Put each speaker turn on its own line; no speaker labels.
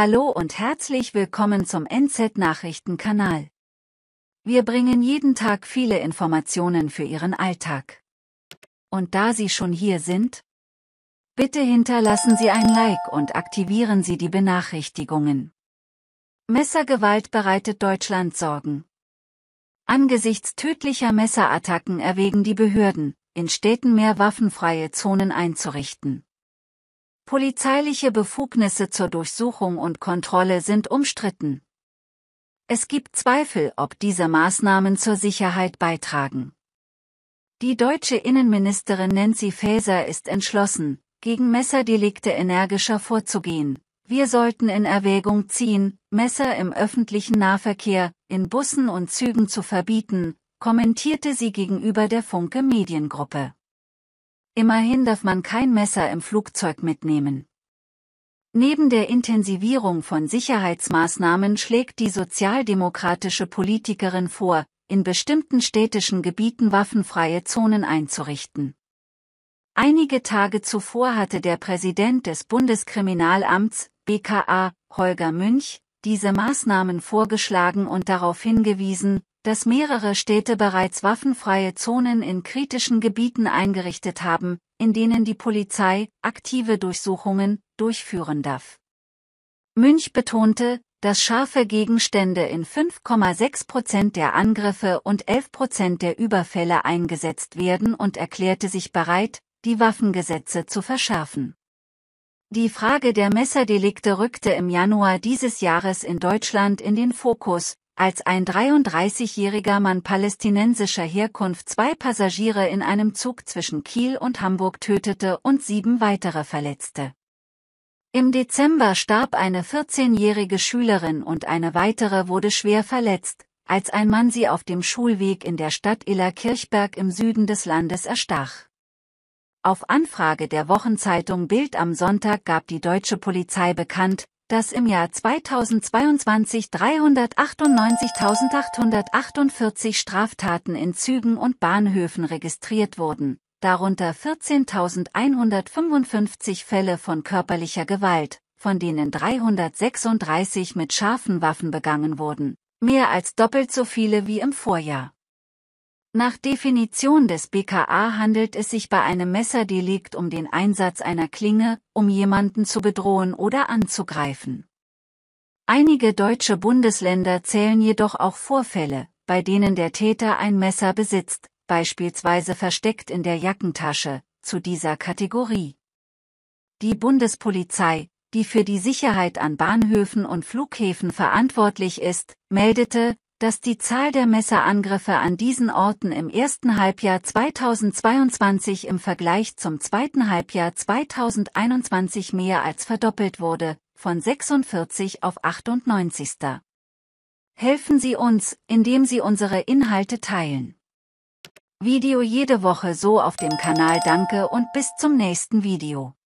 Hallo und herzlich willkommen zum NZ-Nachrichtenkanal. Wir bringen jeden Tag viele Informationen für Ihren Alltag. Und da Sie schon hier sind, bitte hinterlassen Sie ein Like und aktivieren Sie die Benachrichtigungen. Messergewalt bereitet Deutschland Sorgen. Angesichts tödlicher Messerattacken erwägen die Behörden, in Städten mehr waffenfreie Zonen einzurichten. Polizeiliche Befugnisse zur Durchsuchung und Kontrolle sind umstritten. Es gibt Zweifel, ob diese Maßnahmen zur Sicherheit beitragen. Die deutsche Innenministerin Nancy Faeser ist entschlossen, gegen Messerdelikte energischer vorzugehen. Wir sollten in Erwägung ziehen, Messer im öffentlichen Nahverkehr, in Bussen und Zügen zu verbieten, kommentierte sie gegenüber der Funke Mediengruppe. Immerhin darf man kein Messer im Flugzeug mitnehmen. Neben der Intensivierung von Sicherheitsmaßnahmen schlägt die sozialdemokratische Politikerin vor, in bestimmten städtischen Gebieten waffenfreie Zonen einzurichten. Einige Tage zuvor hatte der Präsident des Bundeskriminalamts, BKA, Holger Münch, diese Maßnahmen vorgeschlagen und darauf hingewiesen, dass mehrere Städte bereits waffenfreie Zonen in kritischen Gebieten eingerichtet haben, in denen die Polizei aktive Durchsuchungen durchführen darf. Münch betonte, dass scharfe Gegenstände in 5,6 Prozent der Angriffe und 11 Prozent der Überfälle eingesetzt werden und erklärte sich bereit, die Waffengesetze zu verschärfen. Die Frage der Messerdelikte rückte im Januar dieses Jahres in Deutschland in den Fokus, als ein 33-jähriger Mann palästinensischer Herkunft zwei Passagiere in einem Zug zwischen Kiel und Hamburg tötete und sieben weitere verletzte. Im Dezember starb eine 14-jährige Schülerin und eine weitere wurde schwer verletzt, als ein Mann sie auf dem Schulweg in der Stadt Illerkirchberg im Süden des Landes erstach. Auf Anfrage der Wochenzeitung Bild am Sonntag gab die deutsche Polizei bekannt, das im Jahr 2022 398.848 Straftaten in Zügen und Bahnhöfen registriert wurden, darunter 14.155 Fälle von körperlicher Gewalt, von denen 336 mit scharfen Waffen begangen wurden, mehr als doppelt so viele wie im Vorjahr. Nach Definition des BKA handelt es sich bei einem Messerdelikt um den Einsatz einer Klinge, um jemanden zu bedrohen oder anzugreifen. Einige deutsche Bundesländer zählen jedoch auch Vorfälle, bei denen der Täter ein Messer besitzt, beispielsweise versteckt in der Jackentasche, zu dieser Kategorie. Die Bundespolizei, die für die Sicherheit an Bahnhöfen und Flughäfen verantwortlich ist, meldete, dass die Zahl der Messerangriffe an diesen Orten im ersten Halbjahr 2022 im Vergleich zum zweiten Halbjahr 2021 mehr als verdoppelt wurde, von 46 auf 98. Helfen Sie uns, indem Sie unsere Inhalte teilen. Video jede Woche so auf dem Kanal Danke und bis zum nächsten Video.